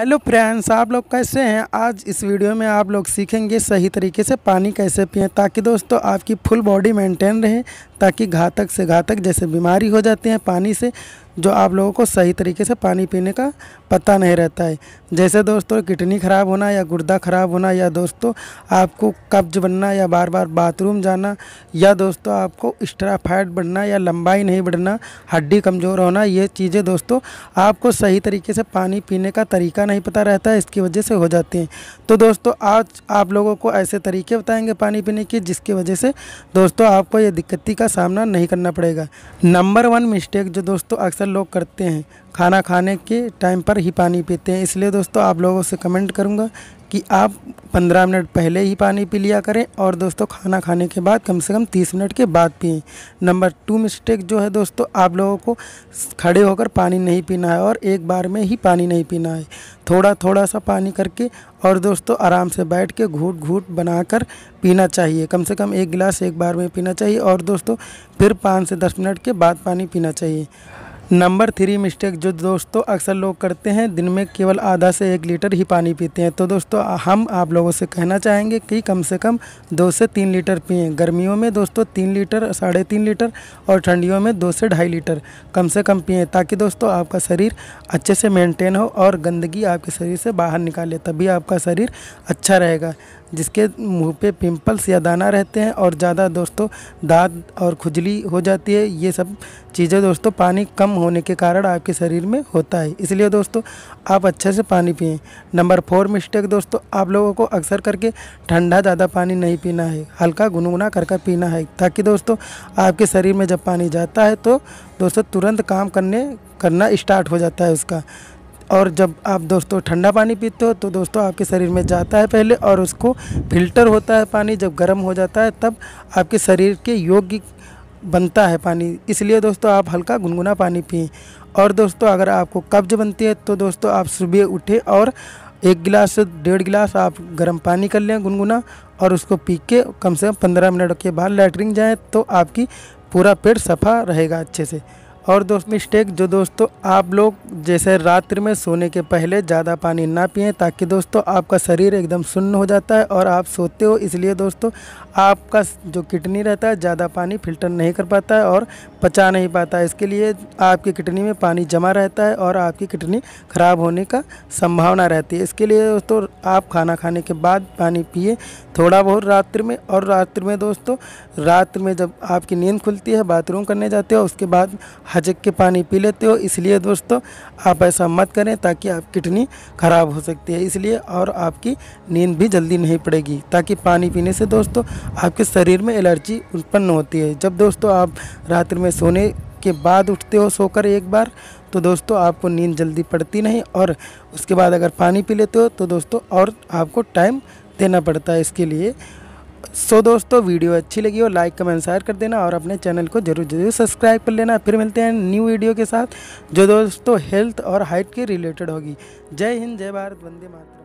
hello friends आप लोग कैसे हैं आज इस वीडियो में आप लोग सीखेंगे सही तरीके से पानी कैसे पिएं ताकि दोस्तों आपकी फुल बॉडी मेंटेन रहे ताकि घातक से घातक जैसे बीमारी हो जाती हैं पानी से जो आप लोगों को सही तरीके से पानी पीने का पता नहीं रहता है जैसे दोस्तों किडनी ख़राब होना या गुर्दा ख़राब होना या दोस्तों आपको कब्ज बनना या बार बार बाथरूम जाना या दोस्तों आपको स्ट्राफाइट बढ़ना या लंबाई नहीं बढ़ना हड्डी कमज़ोर होना ये चीज़ें दोस्तों आपको सही तरीके से पानी पीने का तरीका नहीं पता रहता है इसकी वजह से हो जाती हैं तो दोस्तों आज आप लोगों को ऐसे तरीके बताएँगे पानी पीने के जिसकी वजह से दोस्तों आपको ये दिक्कती का सामना नहीं करना पड़ेगा नंबर वन मिस्टेक जो दोस्तों अक्सर लोग करते हैं खाना खाने के टाइम पर ही पानी पीते हैं इसलिए दोस्तों आप लोगों से कमेंट करूँगा कि आप 15 मिनट पहले ही पानी पी लिया करें और दोस्तों खाना खाने के बाद कम से कम 30 मिनट के बाद पिए नंबर टू मिस्टेक जो है दोस्तों आप लोगों को खड़े होकर पानी नहीं पीना है और एक बार में ही पानी नहीं पीना है थोड़ा थोड़ा सा पानी करके और दोस्तों आराम से बैठ के घूट घूट बनाकर पीना चाहिए कम से कम एक गिलास एक बार में पीना चाहिए और दोस्तों फिर पाँच से दस मिनट के बाद पानी पीना चाहिए नंबर थ्री मिस्टेक जो दोस्तों अक्सर लोग करते हैं दिन में केवल आधा से एक लीटर ही पानी पीते हैं तो दोस्तों हम आप लोगों से कहना चाहेंगे कि कम से कम दो से तीन लीटर पिए गर्मियों में दोस्तों तीन लीटर साढ़े तीन लीटर और ठंडियों में दो से ढाई लीटर कम से कम पिए ताकि दोस्तों आपका शरीर अच्छे से मेनटेन हो और गंदगी आपके शरीर से बाहर निकाले तभी आपका शरीर अच्छा रहेगा जिसके मुंह पे पिंपल्स या दाना रहते हैं और ज़्यादा दोस्तों दाद और खुजली हो जाती है ये सब चीज़ें दोस्तों पानी कम होने के कारण आपके शरीर में होता है इसलिए दोस्तों आप अच्छे से पानी पिए नंबर फोर मिस्टेक दोस्तों आप लोगों को अक्सर करके ठंडा ज़्यादा पानी नहीं पीना है हल्का गुनगुना करके पीना है ताकि दोस्तों आपके शरीर में जब पानी जाता है तो दोस्तों तुरंत काम करने करना स्टार्ट हो जाता है उसका और जब आप दोस्तों ठंडा पानी पीते हो तो दोस्तों आपके शरीर में जाता है पहले और उसको फिल्टर होता है पानी जब गर्म हो जाता है तब आपके शरीर के योग्य बनता है पानी इसलिए दोस्तों आप हल्का गुनगुना पानी पिए और दोस्तों अगर आपको कब्ज बनती है तो दोस्तों आप सुबह उठे और एक गिलास से डेढ़ गिलास आप गर्म पानी कर लें गुनगुना और उसको पी के कम से कम पंद्रह मिनट के बाद लेटरिंग जाएँ तो आपकी पूरा पेट सफ़ा रहेगा अच्छे से और दोस्त मिस्टेक जो दोस्तों आप लोग जैसे रात्रि में सोने के पहले ज़्यादा पानी ना पिए ताकि दोस्तों आपका शरीर एकदम सुन्न हो जाता है और आप सोते हो इसलिए दोस्तों आपका जो किडनी रहता है ज़्यादा पानी फिल्टर नहीं कर पाता है और पचा नहीं पाता है इसके लिए आपकी किडनी में पानी जमा रहता है और आपकी किडनी ख़राब होने का संभावना रहती है इसके लिए दोस्तों आप खाना खाने के बाद पानी पिए थोड़ा बहुत रात्रि में और रात्रि में दोस्तों रात्रि में जब आपकी नींद खुलती है बाथरूम करने जाते हो उसके बाद हजक के पानी पी लेते हो इसलिए दोस्तों आप ऐसा मत करें ताकि आप किडनी ख़राब हो सकती है इसलिए और आपकी नींद भी जल्दी नहीं पड़ेगी ताकि पानी पीने से दोस्तों आपके शरीर में एलर्जी उत्पन्न होती है जब दोस्तों आप रात्रि में सोने के बाद उठते हो सोकर एक बार तो दोस्तों आपको नींद जल्दी पड़ती नहीं और उसके बाद अगर पानी पी लेते हो तो दोस्तों और आपको टाइम देना पड़ता है इसके लिए सो so, दोस्तों वीडियो अच्छी लगी हो लाइक कमेंट शेयर कर देना और अपने चैनल को जरूर जरूर सब्सक्राइब कर लेना फिर मिलते हैं न्यू वीडियो के साथ जो दोस्तों हेल्थ और हाइट के रिलेटेड होगी जय हिंद जय भारत वंदे मातरम